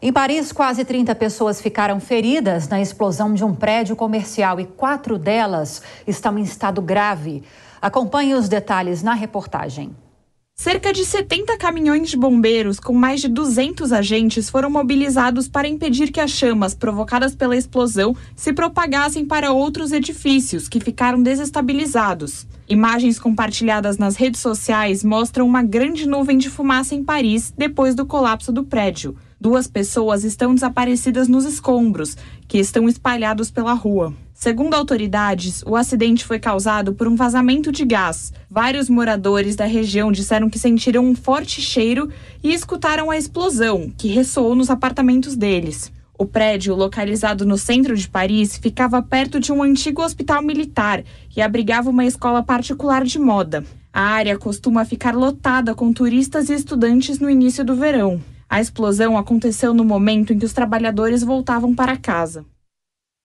Em Paris, quase 30 pessoas ficaram feridas na explosão de um prédio comercial e quatro delas estão em estado grave. Acompanhe os detalhes na reportagem. Cerca de 70 caminhões de bombeiros com mais de 200 agentes foram mobilizados para impedir que as chamas provocadas pela explosão se propagassem para outros edifícios que ficaram desestabilizados. Imagens compartilhadas nas redes sociais mostram uma grande nuvem de fumaça em Paris depois do colapso do prédio. Duas pessoas estão desaparecidas nos escombros, que estão espalhados pela rua. Segundo autoridades, o acidente foi causado por um vazamento de gás. Vários moradores da região disseram que sentiram um forte cheiro e escutaram a explosão, que ressoou nos apartamentos deles. O prédio, localizado no centro de Paris, ficava perto de um antigo hospital militar e abrigava uma escola particular de moda. A área costuma ficar lotada com turistas e estudantes no início do verão. A explosão aconteceu no momento em que os trabalhadores voltavam para casa.